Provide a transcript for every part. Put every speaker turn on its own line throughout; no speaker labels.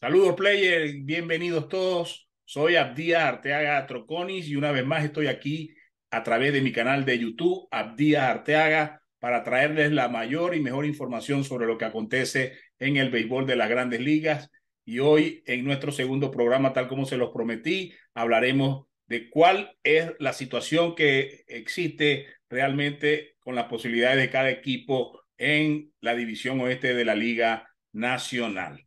Saludos, player. Bienvenidos todos. Soy Abdía Arteaga Troconis y una vez más estoy aquí a través de mi canal de YouTube, Abdía Arteaga, para traerles la mayor y mejor información sobre lo que acontece en el béisbol de las grandes ligas. Y hoy, en nuestro segundo programa, tal como se los prometí, hablaremos de cuál es la situación que existe realmente con las posibilidades de cada equipo en la división oeste de la Liga Nacional.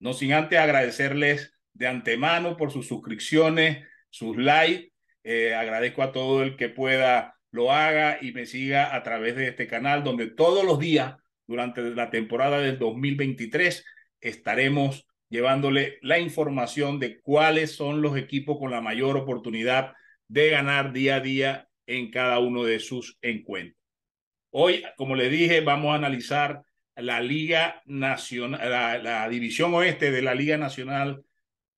No sin antes agradecerles de antemano por sus suscripciones, sus likes. Eh, agradezco a todo el que pueda lo haga y me siga a través de este canal donde todos los días durante la temporada del 2023 estaremos llevándole la información de cuáles son los equipos con la mayor oportunidad de ganar día a día en cada uno de sus encuentros. Hoy, como le dije, vamos a analizar la Liga Nacional, la, División Oeste de la Liga Nacional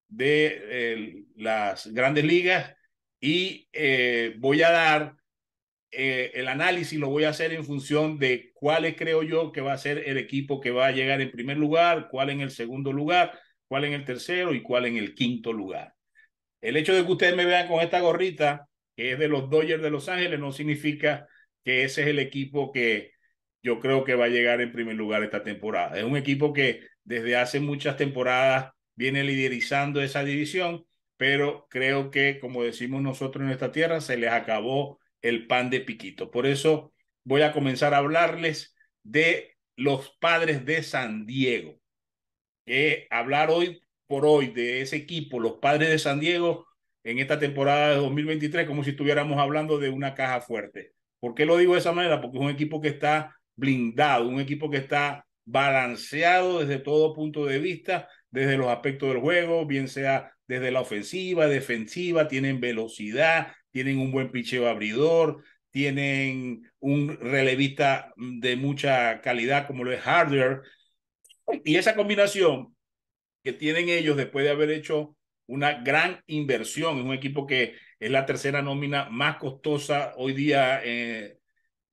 de eh, las Grandes Ligas y eh, voy a dar eh, el análisis, lo voy a hacer en función de cuáles creo yo que va a ser el equipo que va a llegar en primer lugar, cuál en el segundo lugar, cuál en el tercero y cuál en el quinto lugar. El hecho de que ustedes me vean con esta gorrita, que es de los Dodgers de Los Ángeles, no significa que ese es el equipo que yo creo que va a llegar en primer lugar esta temporada. Es un equipo que desde hace muchas temporadas viene liderizando esa división, pero creo que, como decimos nosotros en esta tierra, se les acabó el pan de piquito. Por eso voy a comenzar a hablarles de los padres de San Diego. hablar hoy por hoy de ese equipo, los padres de San Diego, en esta temporada de 2023, como si estuviéramos hablando de una caja fuerte. ¿Por qué lo digo de esa manera? Porque es un equipo que está blindado, un equipo que está balanceado desde todo punto de vista, desde los aspectos del juego, bien sea desde la ofensiva, defensiva, tienen velocidad, tienen un buen picheo abridor, tienen un relevista mm, de mucha calidad como lo es Harder. Y esa combinación que tienen ellos después de haber hecho una gran inversión en un equipo que es la tercera nómina más costosa hoy día eh,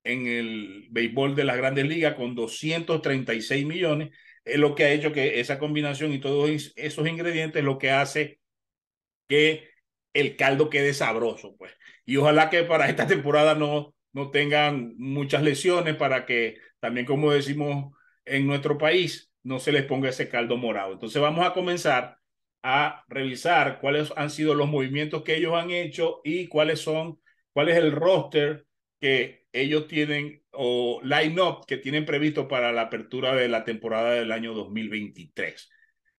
en el béisbol de las grandes ligas con 236 millones, es lo que ha hecho que esa combinación y todos esos ingredientes lo que hace que el caldo quede sabroso, pues. Y ojalá que para esta temporada no, no tengan muchas lesiones para que también, como decimos en nuestro país, no se les ponga ese caldo morado. Entonces vamos a comenzar a revisar cuáles han sido los movimientos que ellos han hecho y cuáles son, cuál es el roster que ellos tienen o line-up que tienen previsto para la apertura de la temporada del año 2023.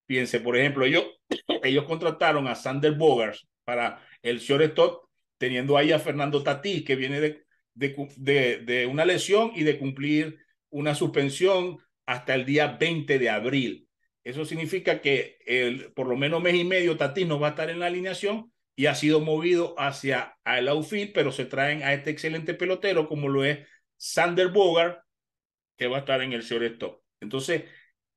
piense por ejemplo, ellos, ellos contrataron a Sander Bogers para el shortstop, teniendo ahí a Fernando Tatís, que viene de, de, de, una lesión y de cumplir una suspensión hasta el día 20 de abril. Eso significa que el, por lo menos mes y medio Tatís no va a estar en la alineación y ha sido movido hacia el outfield, pero se traen a este excelente pelotero como lo es Sander Bogart, que va a estar en el shortstop. Entonces,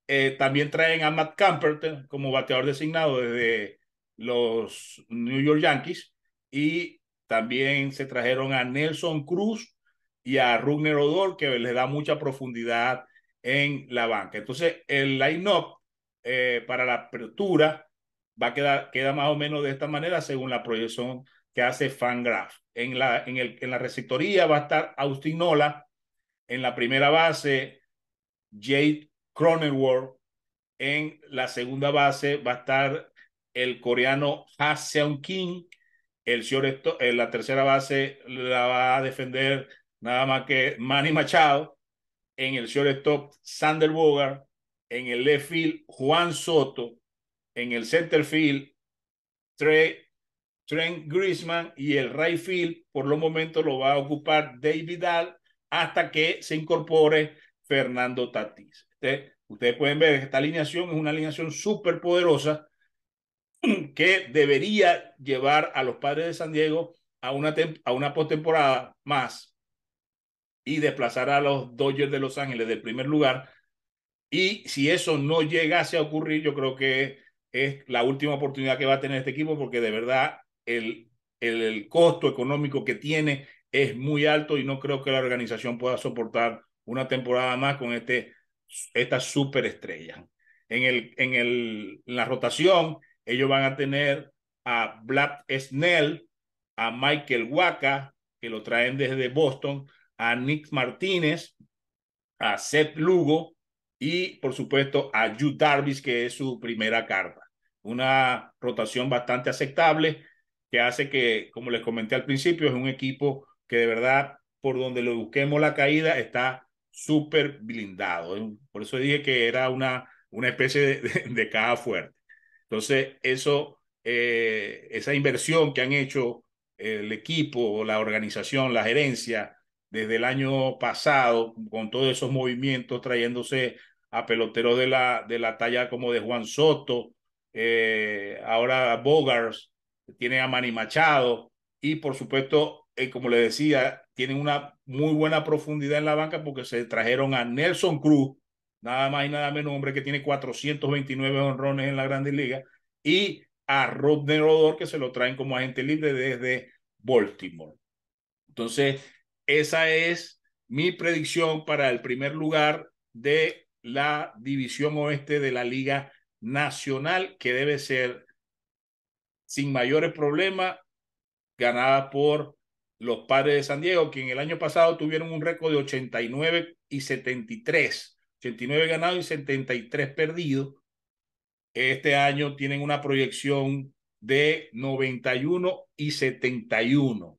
eh, también traen a Matt Camper como bateador designado desde los New York Yankees y también se trajeron a Nelson Cruz y a Rugner Odor, que les da mucha profundidad en la banca. Entonces, el line-up eh, para la apertura va a quedar queda más o menos de esta manera según la proyección que hace Fangraph. En la, en, el, en la receptoría va a estar Austin Nola, en la primera base Jade Cronenworth, en la segunda base va a estar el coreano Ha Seon Kim, el en la tercera base la va a defender nada más que Manny Machado, en el shortstop Sander Bogart, en el left field Juan Soto, en el center field, Trey, Trent Griezmann y el right field por lo momentos lo va a ocupar David Dahl hasta que se incorpore Fernando Tatis. ustedes pueden ver que esta alineación es una alineación súper poderosa que debería llevar a los padres de San Diego a una, a una postemporada más y desplazar a los Dodgers de Los Ángeles del primer lugar. Y si eso no llegase a ocurrir, yo creo que es la última oportunidad que va a tener este equipo porque de verdad el, el, costo económico que tiene es muy alto y no creo que la organización pueda soportar una temporada más con este, esta superestrella. En, el, en, el, la rotación, ellos van a tener a Vlad Snell, a Michael Waka, que lo traen desde Boston, a Nick Martínez, a Seth Lugo y, por supuesto, a Jude Darvish, que es su primera carta una rotación bastante aceptable que hace que, como les comenté al principio, es un equipo que de verdad, por donde le busquemos la caída, está súper blindado. ¿eh? Por eso dije que era una, una especie de, de, caja fuerte. Entonces, eso, eh, esa inversión que han hecho el equipo, la organización, la gerencia, desde el año pasado, con todos esos movimientos, trayéndose a peloteros de la, de la talla como de Juan Soto, eh, ahora Bogars, tiene a Manny Machado y por supuesto, eh, como le decía, tienen una muy buena profundidad en la banca porque se trajeron a Nelson Cruz, nada más y nada menos, hombre que tiene 429 honrones en la grande liga y a Rodney Rodor que se lo traen como agente libre desde Baltimore. Entonces, esa es mi predicción para el primer lugar de la división oeste de la Liga nacional que debe ser sin mayores problemas ganada por los padres de San Diego, que en el año pasado tuvieron un récord de 89 y 73, 89 ganados y 73 perdidos. Este año tienen una proyección de 91 y 71.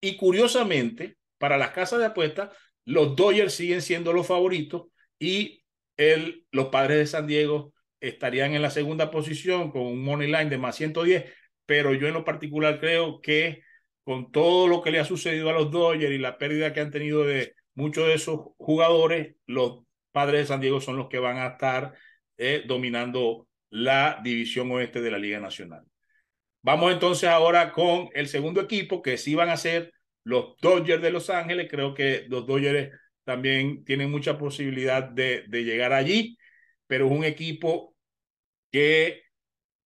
Y curiosamente, para las casas de apuestas, los Dodgers siguen siendo los favoritos y el, los padres de San Diego estarían en la segunda posición con un money line de más 110, pero yo en lo particular creo que con todo lo que le ha sucedido a los Dodgers y la pérdida que han tenido de muchos de esos jugadores, los padres de San Diego son los que van a estar eh, dominando la división oeste de la Liga Nacional. Vamos entonces ahora con el segundo equipo, que sí van a ser los Dodgers de Los Ángeles. Creo que los Dodgers también tienen mucha posibilidad de llegar allí pero es un equipo que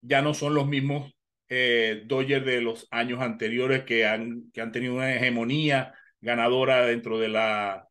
ya no son los mismos eh, Dodgers de los años anteriores que han, que han tenido una hegemonía ganadora dentro de la,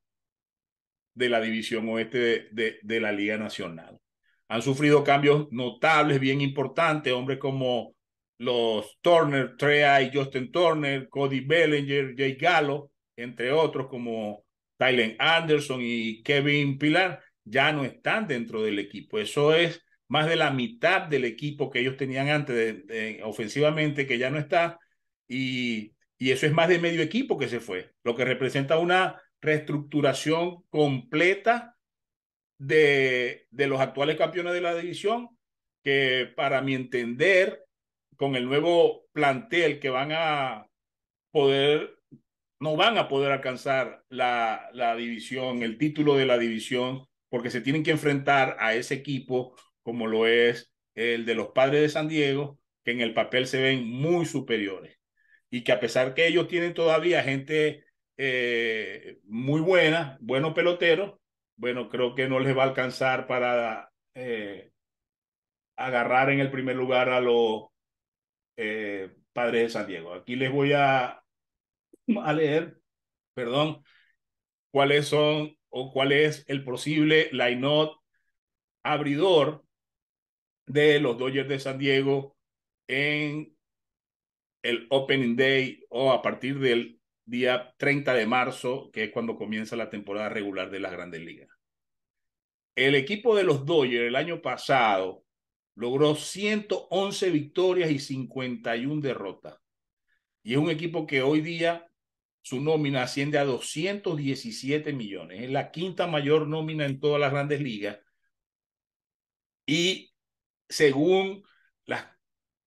de la división oeste de, la Liga Nacional. Han sufrido cambios notables, bien importantes, hombres como los Turner, Trea y Justin Turner, Cody Bellinger, Jay Gallo, entre otros como Tylen Anderson y Kevin Pilar, ya no están dentro del equipo. Eso es más de la mitad del equipo que ellos tenían antes de, ofensivamente, que ya no está, y, eso es más de medio equipo que se fue, lo que representa una reestructuración completa de, los actuales campeones de la división, que para mi entender, con el nuevo plantel que van a poder, no van a poder alcanzar la, la división, el título de la división porque se tienen que enfrentar a ese equipo como lo es el de los padres de San Diego, que en el papel se ven muy superiores y que a pesar que ellos tienen todavía gente eh, muy buena, buenos peloteros, bueno, creo que no les va a alcanzar para eh, agarrar en el primer lugar a los eh, padres de San Diego. Aquí les voy a, a leer, perdón, cuáles son o cuál es el posible line-up abridor de los Dodgers de San Diego en el Opening Day o a partir del día 30 de marzo, que es cuando comienza la temporada regular de las grandes ligas. El equipo de los Dodgers el año pasado logró 111 victorias y 51 derrotas. Y es un equipo que hoy día su nómina asciende a 217 millones. Es la quinta mayor nómina en todas las grandes ligas. Y según las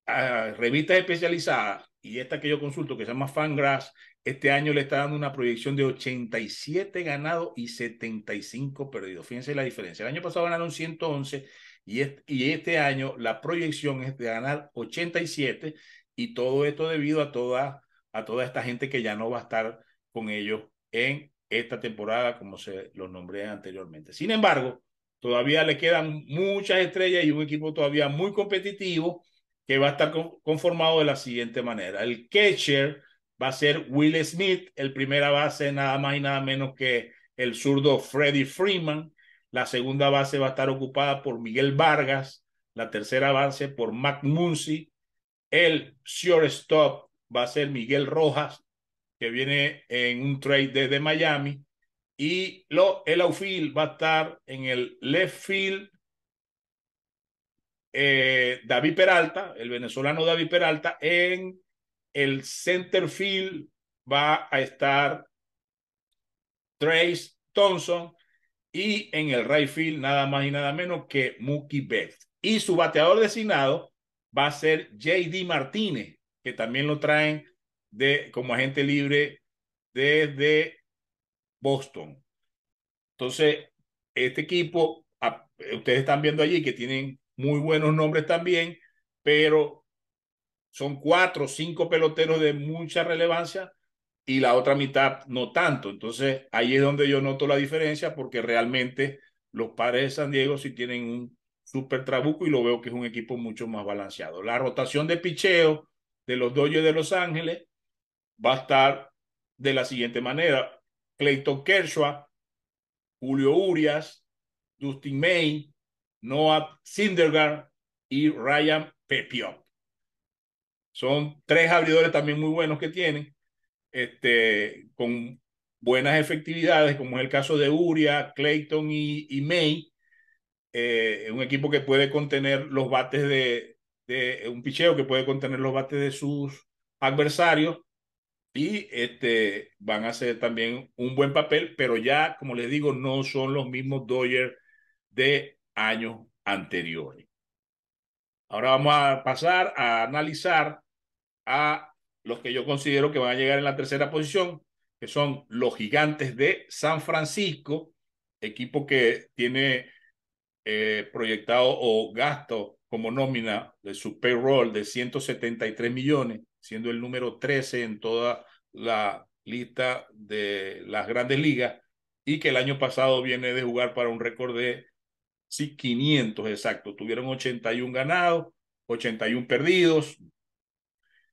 ah, revistas especializadas y esta que yo consulto, que se llama Fangraphs, este año le está dando una proyección de 87 ganados y 75 perdidos. Fíjense la diferencia. El año pasado ganaron 111 y este, y este año la proyección es de ganar 87 y todo esto debido a toda a toda esta gente que ya no va a estar con ellos en esta temporada, como se los nombré anteriormente. Sin embargo, todavía le quedan muchas estrellas y un equipo todavía muy competitivo que va a estar conformado de la siguiente manera. El catcher va a ser Will Smith, el primera base nada más y nada menos que el zurdo Freddy Freeman. La segunda base va a estar ocupada por Miguel Vargas, la tercera base por Mac Muncy, el shortstop va a ser Miguel Rojas, que viene en un trade desde Miami. Y lo, el outfield va a estar en el left field. Eh, David Peralta, el venezolano David Peralta, en el center field va a estar Trace Thompson y en el right field nada más y nada menos que Mookie Betts. Y su bateador designado va a ser JD Martínez, que también lo traen de, como agente libre desde Boston. Entonces, este equipo, ustedes están viendo allí que tienen muy buenos nombres también, pero son cuatro o cinco peloteros de mucha relevancia y la otra mitad no tanto. Entonces, ahí es donde yo noto la diferencia porque realmente los padres de San Diego sí tienen un super trabuco y lo veo que es un equipo mucho más balanceado. La rotación de picheo de los Dodgers de Los Ángeles va a estar de la siguiente manera. Clayton Kershaw, Julio Urias, Dustin May, Noah Syndergaard y Ryan Pepio Son tres abridores también muy buenos que tienen, este, con buenas efectividades, como es el caso de Urias, Clayton y, May. Eh, un equipo que puede contener los bates de, este, un picheo que puede contener los bates de sus adversarios y este, van a hacer también un buen papel, pero ya, como les digo, no son los mismos Dodgers de años anteriores. Ahora vamos a pasar a analizar a los que yo considero que van a llegar en la tercera posición, que son los gigantes de San Francisco, equipo que tiene eh, proyectado o gasto como nómina de su payroll de 173 millones, siendo el número 13 en toda la lista de las grandes ligas y que el año pasado viene de jugar para un récord de sí, 500 exacto. Tuvieron 81 ganados, 81 perdidos.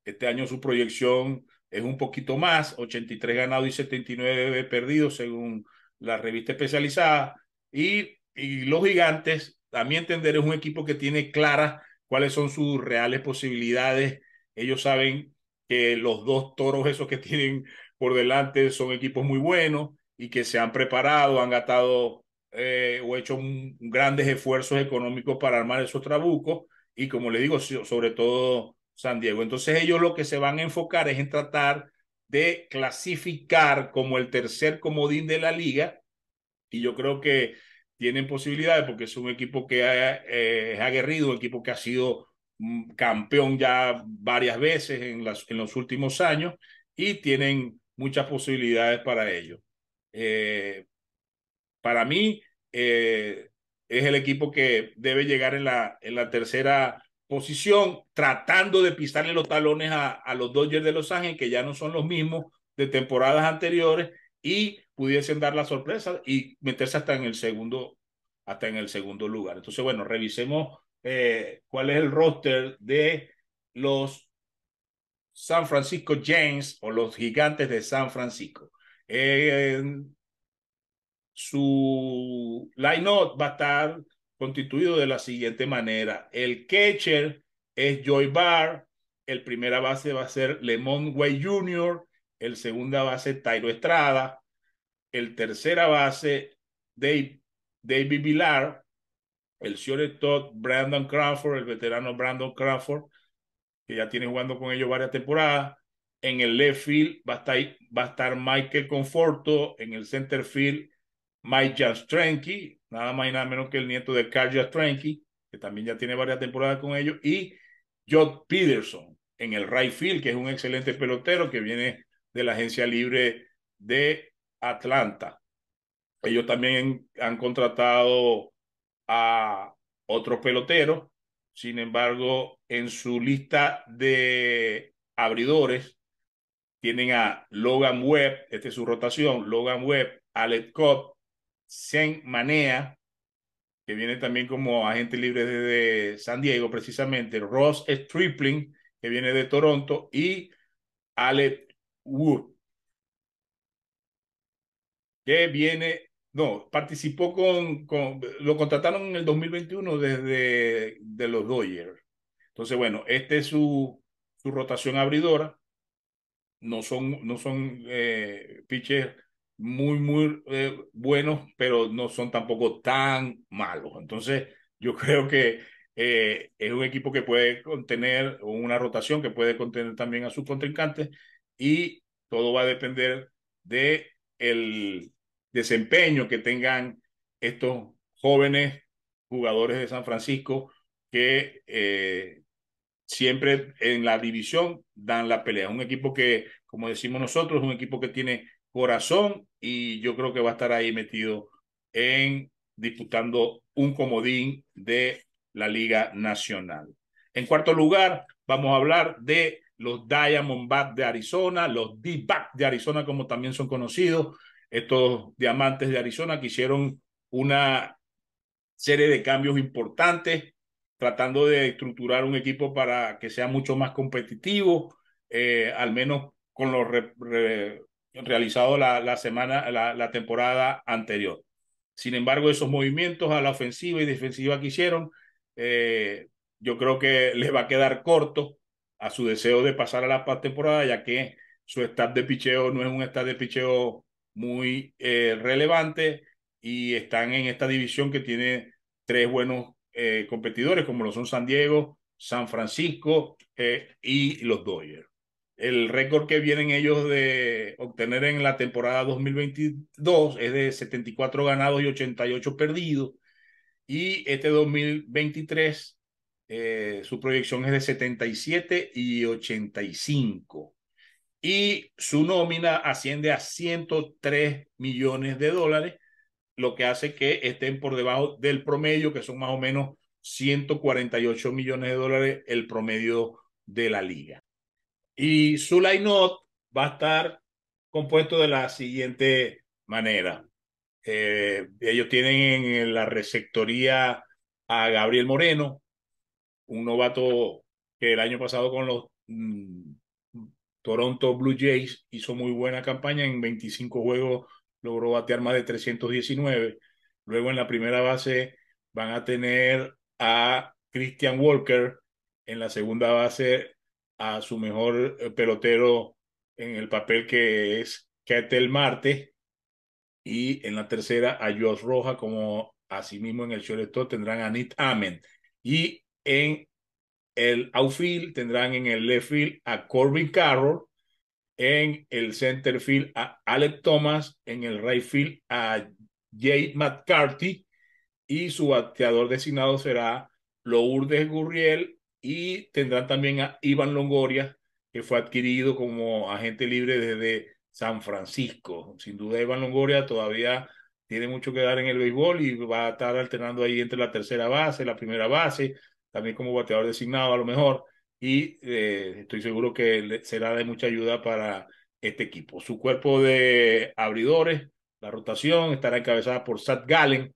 Este año su proyección es un poquito más, 83 ganados y 79 perdidos según la revista especializada. Y, y los gigantes a mi entender, es un equipo que tiene claras cuáles son sus reales posibilidades. Ellos saben que los dos toros esos que tienen por delante son equipos muy buenos y que se han preparado, han gastado eh, o hecho grandes esfuerzos económicos para armar esos trabucos y como le digo, sobre todo San Diego. Entonces ellos lo que se van a enfocar es en tratar de clasificar como el tercer comodín de la liga y yo creo que tienen posibilidades porque es un equipo que eh, es aguerrido, un equipo que ha sido mm, campeón ya varias veces en, los últimos años y tienen muchas posibilidades para ello. Eh, para mí eh, es el equipo que debe llegar en la, tercera posición, tratando de pisarle los talones a, a los Dodgers de Los Ángeles, que ya no son los mismos de temporadas anteriores, y pudiesen dar la sorpresa y meterse hasta en el segundo, hasta en el segundo lugar. Entonces, bueno, revisemos eh, cuál es el roster de los San Francisco Giants o los gigantes de San Francisco. su line-up va a estar constituido de la siguiente manera. El catcher es Joy Barr, el primera base va a ser Lemon Way Jr., el segunda base Tyro Estrada, el tercera base David Villar el Todd Brandon Crawford, el veterano Brandon Crawford, que ya tiene jugando con ellos varias temporadas. En el left field va a estar, Michael Conforto, en el center field Mike Jastrenki, nada más y nada menos que el nieto de Carl Jastrenki, que también ya tiene varias temporadas con ellos, y Joe Peterson en el right field, que es un excelente pelotero que viene de la Agencia Libre de Atlanta. Ellos también han contratado a otros peloteros. Sin embargo, en su lista de abridores tienen a Logan Webb, esta es su rotación, Logan Webb, Alec Cobb, Sen Manea, que viene también como agente libre desde San Diego, precisamente, Ross Stripling, que viene de Toronto, y Alec Wood, que viene, no, participó con, con, lo contrataron en el 2021 desde de los Dodgers. Entonces, bueno, este es su, su rotación abridora. No son, no son eh, pitchers muy, muy eh, buenos, pero no son tampoco tan malos. Entonces, yo creo que eh, es un equipo que puede contener una rotación que puede contener también a sus contrincantes y todo va a depender de el desempeño que tengan estos jóvenes jugadores de San Francisco que eh, siempre en la división dan la pelea. Un equipo que, como decimos nosotros, un equipo que tiene corazón y yo creo que va a estar ahí metido en disputando un comodín de la Liga Nacional. En cuarto lugar, vamos a hablar de los Diamondbacks de Arizona, los d backs de Arizona, como también son conocidos, estos diamantes de Arizona que hicieron una serie de cambios importantes, tratando de estructurar un equipo para que sea mucho más competitivo, eh, al menos con lo realizado la, semana, la, temporada anterior. Sin embargo, esos movimientos a la ofensiva y defensiva que hicieron, eh, yo creo que les va a quedar corto a su deseo de pasar a la temporada, ya que su staff de picheo no es un staff de picheo muy eh, relevante y están en esta división que tiene tres buenos eh, competidores, como lo son San Diego, San Francisco eh, y los Dodgers. El récord que vienen ellos de obtener en la temporada 2022 es de 74 ganados y 88 perdidos. Y este 2023 eh, su proyección es de 77 y 85. Y su nómina asciende a 103 millones de dólares, lo que hace que estén por debajo del promedio, que son más o menos 148 millones de dólares el promedio de la liga. Y su line va a estar compuesto de la siguiente manera. Eh, ellos tienen en la receptoría a Gabriel Moreno, un novato que el año pasado con los mm, Toronto Blue Jays hizo muy buena campaña, en 25 juegos logró batear más de 319. Luego en la primera base van a tener a Christian Walker, en la segunda base a su mejor eh, pelotero en el papel que es Ketel Marte y en la tercera a Josh Roja como asimismo en el shortstop tendrán a Nick Amen y en el outfield tendrán en el left field a Corbin Carroll, en el center field a Alec Thomas, en el right field a Jay McCarthy y su bateador designado será Lourdes Gurriel y tendrán también a Iván Longoria, que fue adquirido como agente libre desde San Francisco. Sin duda, Iván Longoria todavía tiene mucho que dar en el béisbol y va a estar alternando ahí entre la tercera base, la primera base, también como bateador designado a lo mejor, y eh, estoy seguro que será de mucha ayuda para este equipo. Su cuerpo de abridores, la rotación estará encabezada por Sat Gallen,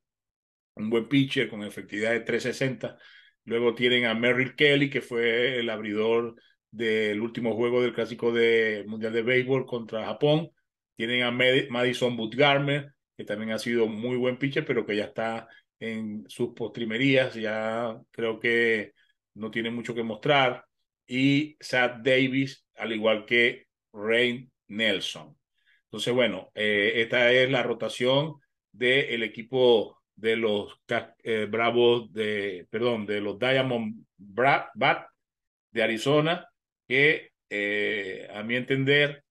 un buen pitcher con efectividad de 360. Luego tienen a Merrill Kelly, que fue el abridor del último juego del clásico de Mundial de Béisbol contra Japón. Tienen a Madison Butgarmer, que también ha sido muy buen pitcher, pero que ya está en sus postrimerías, ya creo que no tiene mucho que mostrar. Y Sad Davis, al igual que Rain Nelson. Entonces, bueno, eh, esta es la rotación del equipo de los eh, Bravos de, perdón, de los Diamond Bat de Arizona, que eh, a mi entender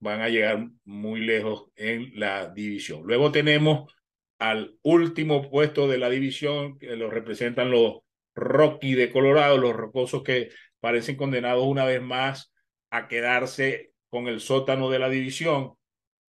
van a llegar muy lejos en la división. Luego tenemos al último puesto de la división, que lo representan los Rocky de Colorado, los rocosos que parecen condenados una vez más a quedarse con el sótano de la división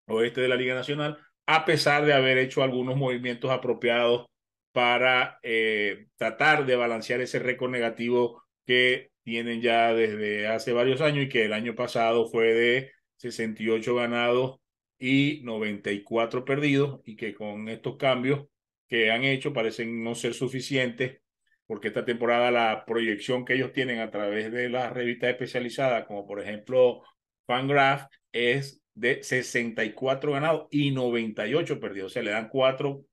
oeste de la Liga Nacional, a pesar de haber hecho algunos movimientos apropiados para eh, tratar de balancear ese récord negativo que tienen ya desde hace varios años y que el año pasado fue de 68 ganados y 94 perdidos y que con estos cambios que han hecho parecen no ser suficientes porque esta temporada la proyección que ellos tienen a través de las revistas especializadas como por ejemplo Fangraph es de 64 ganados y 98 perdidos. O sea, le dan cuatro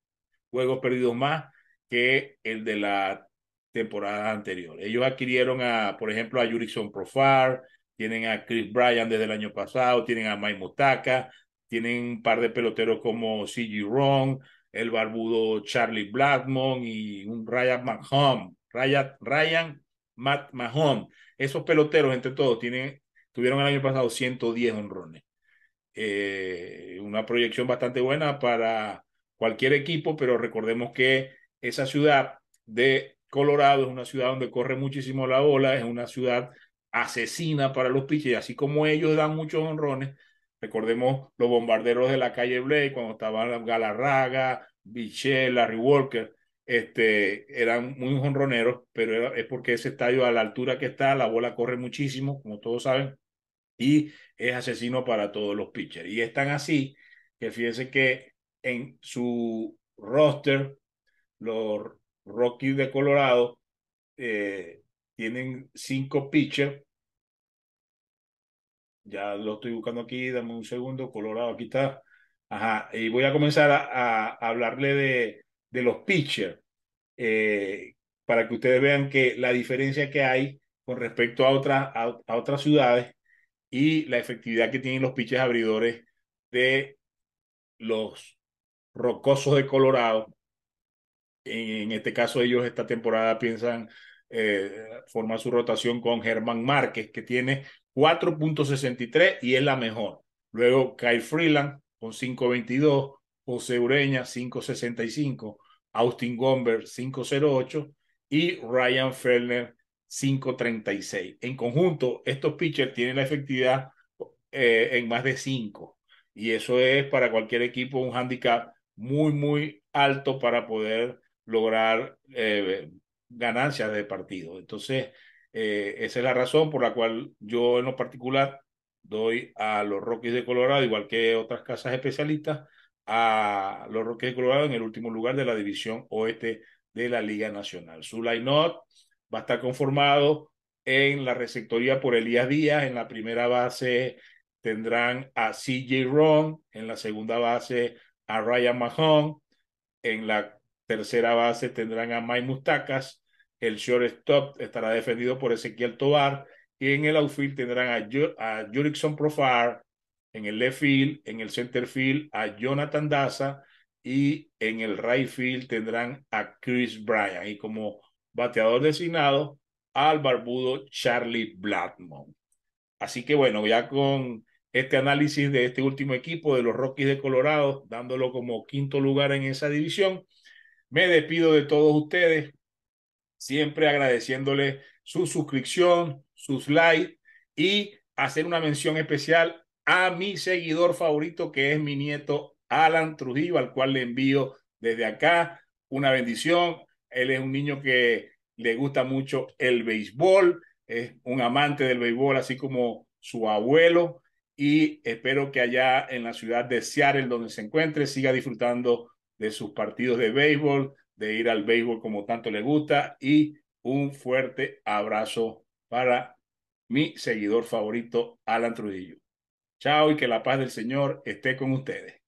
juegos perdidos más que el de la temporada anterior. Ellos adquirieron a, por ejemplo, a Jurickson Profar, tienen a Chris Bryan desde el año pasado, tienen a Mike Mutaka, tienen un par de peloteros como C.G. Ron, el barbudo Charlie Blackmon y un Ryan Mahomes. Ryan, Matt Esos peloteros, entre todos, tienen, tuvieron el año pasado 110 honrones. Eh, una proyección bastante buena para cualquier equipo, pero recordemos que esa ciudad de Colorado es una ciudad donde corre muchísimo la bola, es una ciudad asesina para los pitchers, así como ellos dan muchos honrones, Recordemos los bombarderos de la calle Blake cuando estaban Galarraga, Bichel, Larry Walker. Este, eran muy honroneros, pero es porque ese estadio a la altura que está, la bola corre muchísimo, como todos saben, y es asesino para todos los pitchers. Y están así que fíjense que en su roster, los Rockies de Colorado eh, tienen cinco pitchers ya lo estoy buscando aquí, dame un segundo, Colorado, aquí está. Ajá, y voy a comenzar a, hablarle de, los pitchers, eh, para que ustedes vean que la diferencia que hay con respecto a otras, a, otras ciudades y la efectividad que tienen los pitchers abridores de los rocosos de Colorado. en este caso ellos esta temporada piensan eh, su rotación con Germán Márquez, que tiene 4.63 y es la mejor. Luego Kyle Freeland con 5.22, José Ureña 5.65, Austin Gomber 5.08 y Ryan Fellner 5.36. En conjunto, estos pitchers tienen la efectividad eh, en más de 5 y eso es para cualquier equipo un handicap muy, muy alto para poder lograr eh, ganancias de partido. Entonces, eh, esa es la razón por la cual yo en lo particular doy a los Rockies de Colorado, igual que otras casas especialistas, a los Rockies de Colorado en el último lugar de la división oeste de la Liga Nacional. Su line va a estar conformado en la receptoría por Elías Díaz, en la primera base tendrán a CJ Ron, en la segunda base a Ryan Mahon, en la tercera base tendrán a Mike Mustacas, el shortstop estará defendido por Ezequiel Tobar. Y en el outfield tendrán a, Jurickson Profar. En el left field, en el center field, a Jonathan Daza. Y en el right field tendrán a Chris Bryan. Y como bateador designado, al barbudo Charlie Blackmon. Así que bueno, ya con este análisis de este último equipo de los Rockies de Colorado, dándolo como quinto lugar en esa división. Me despido de todos ustedes siempre agradeciéndole su suscripción, sus likes y hacer una mención especial a mi seguidor favorito que es mi nieto Alan Trujillo, al cual le envío desde acá una bendición. Él es un niño que le gusta mucho el béisbol, es un amante del béisbol, así como su abuelo, y espero que allá en la ciudad de Seattle, donde se encuentre, siga disfrutando de sus partidos de béisbol, de ir al béisbol como tanto le gusta y un fuerte abrazo para mi seguidor favorito, Alan Trujillo. Chao y que la paz del Señor esté con ustedes.